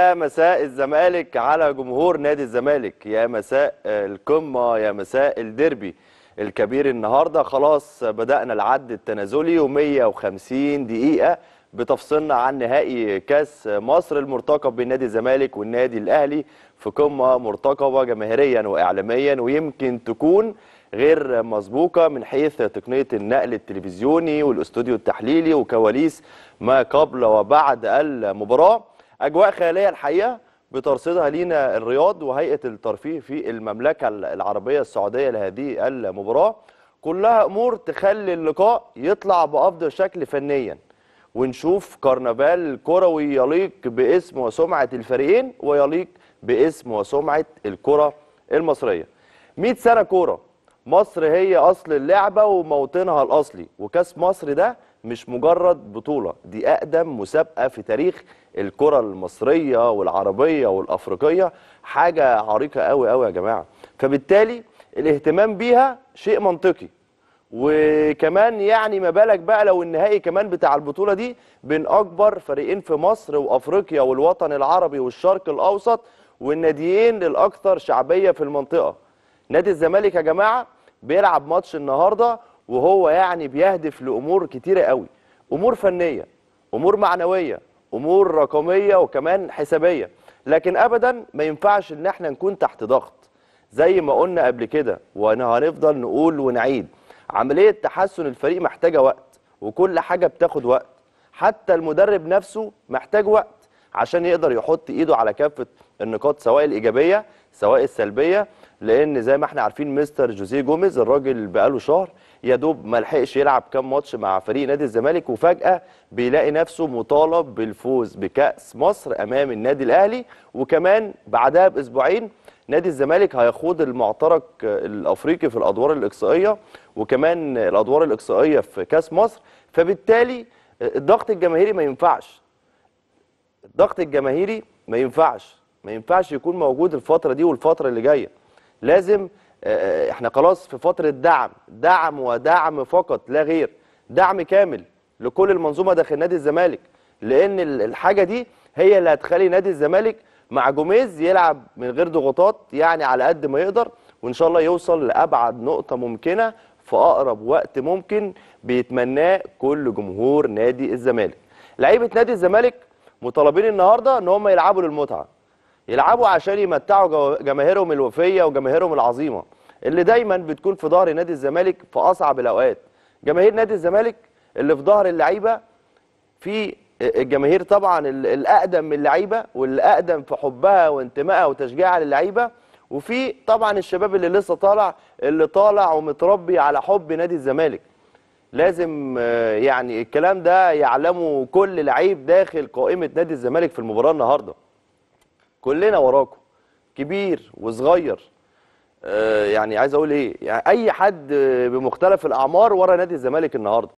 يا مساء الزمالك على جمهور نادي الزمالك يا مساء القمة يا مساء الديربي الكبير النهاردة خلاص بدأنا العد التنازلي و150 دقيقة بتفصلنا عن نهائي كاس مصر المرتقب بين نادي الزمالك والنادي الأهلي في قمة مرتقبة جماهيريا وإعلاميا ويمكن تكون غير مسبوقة من حيث تقنية النقل التلفزيوني والاستوديو التحليلي وكواليس ما قبل وبعد المباراة اجواء خياليه الحقيقه بترصدها لينا الرياض وهيئه الترفيه في المملكه العربيه السعوديه لهذه المباراه كلها امور تخلي اللقاء يطلع بافضل شكل فنيا ونشوف كرنفال كروي يليق باسم وسمعه الفريقين ويليق باسم وسمعه الكره المصريه 100 سنه كوره مصر هي اصل اللعبه وموطنها الاصلي وكاس مصر ده مش مجرد بطولة دي أقدم مسابقة في تاريخ الكرة المصرية والعربية والأفريقية حاجة عريقة قوي قوي يا جماعة فبالتالي الاهتمام بيها شيء منطقي وكمان يعني ما بالك بقى لو النهائي كمان بتاع البطولة دي بين أكبر فريقين في مصر وأفريقيا والوطن العربي والشرق الأوسط والناديين الأكثر شعبية في المنطقة نادي الزمالك يا جماعة بيلعب ماتش النهارده وهو يعني بيهدف لامور كتيره قوي امور فنيه امور معنويه امور رقميه وكمان حسابيه لكن ابدا ما ينفعش ان احنا نكون تحت ضغط زي ما قلنا قبل كده وانا هنفضل نقول ونعيد عمليه تحسن الفريق محتاجه وقت وكل حاجه بتاخد وقت حتى المدرب نفسه محتاج وقت عشان يقدر يحط ايده على كافه النقاط سواء الايجابيه سواء السلبيه لان زي ما احنا عارفين مستر جوزيه جوميز الراجل بقاله شهر يا دوب ما لحقش يلعب كام ماتش مع فريق نادي الزمالك وفجاه بيلاقي نفسه مطالب بالفوز بكاس مصر امام النادي الاهلي وكمان بعدها باسبوعين نادي الزمالك هيخوض المعترك الافريقي في الادوار الاقصائيه وكمان الادوار الاقصائيه في كاس مصر فبالتالي الضغط الجماهيري ما ينفعش الضغط الجماهيري ما ينفعش ما ينفعش يكون موجود الفتره دي والفتره اللي جايه لازم آه، آه، احنا خلاص في فتره دعم دعم ودعم فقط لا غير دعم كامل لكل المنظومه داخل نادي الزمالك لان الحاجه دي هي اللي هتخلي نادي الزمالك مع جوميز يلعب من غير ضغوطات يعني على قد ما يقدر وان شاء الله يوصل لابعد نقطه ممكنه في اقرب وقت ممكن بيتمناه كل جمهور نادي الزمالك لعيبه نادي الزمالك مطالبين النهارده ان هم يلعبوا للمتعه يلعبوا عشان يمتعوا جماهيرهم الوفيه وجماهيرهم العظيمه اللي دايما بتكون في ظهر نادي الزمالك في اصعب الاوقات جماهير نادي الزمالك اللي في ظهر اللعيبه في الجماهير طبعا الاقدم من اللعيبه واللي اقدم في حبها وانتمائها وتشجيعها للعيبه وفي طبعا الشباب اللي لسه طالع اللي طالع ومتربي على حب نادي الزمالك لازم يعني الكلام ده يعلمه كل لعيب داخل قائمه نادي الزمالك في المباراه النهارده كلنا وراكم كبير وصغير آه، يعني عايز اقول ايه يعني اي حد بمختلف الاعمار ورا نادي الزمالك النهارده